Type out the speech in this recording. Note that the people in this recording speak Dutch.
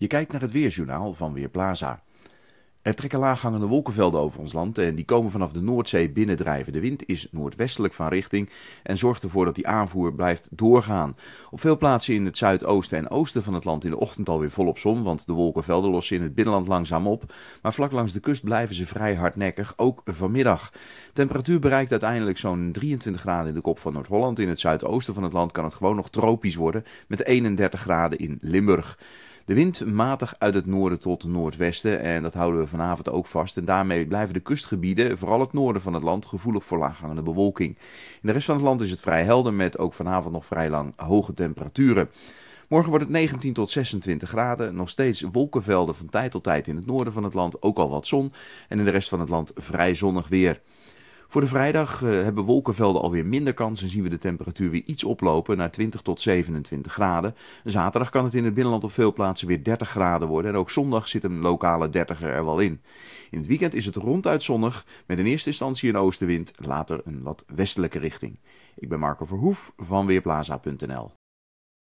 Je kijkt naar het weerjournaal van Weerplaza. Er trekken laaghangende wolkenvelden over ons land en die komen vanaf de Noordzee binnendrijven. De wind is noordwestelijk van richting en zorgt ervoor dat die aanvoer blijft doorgaan. Op veel plaatsen in het zuidoosten en oosten van het land in de ochtend alweer volop zon, want de wolkenvelden lossen in het binnenland langzaam op. Maar vlak langs de kust blijven ze vrij hardnekkig, ook vanmiddag. Temperatuur bereikt uiteindelijk zo'n 23 graden in de kop van Noord-Holland. In het zuidoosten van het land kan het gewoon nog tropisch worden met 31 graden in Limburg. De wind matig uit het noorden tot noordwesten en dat houden we vanavond ook vast. En daarmee blijven de kustgebieden, vooral het noorden van het land, gevoelig voor laaghangende bewolking. In de rest van het land is het vrij helder met ook vanavond nog vrij lang hoge temperaturen. Morgen wordt het 19 tot 26 graden. Nog steeds wolkenvelden van tijd tot tijd in het noorden van het land. Ook al wat zon. En in de rest van het land vrij zonnig weer. Voor de vrijdag eh, hebben wolkenvelden alweer minder kans en zien we de temperatuur weer iets oplopen naar 20 tot 27 graden. Zaterdag kan het in het binnenland op veel plaatsen weer 30 graden worden en ook zondag zit een lokale 30er er wel in. In het weekend is het ronduit zonnig met in eerste instantie een oostenwind, later een wat westelijke richting. Ik ben Marco Verhoef van Weerplaza.nl.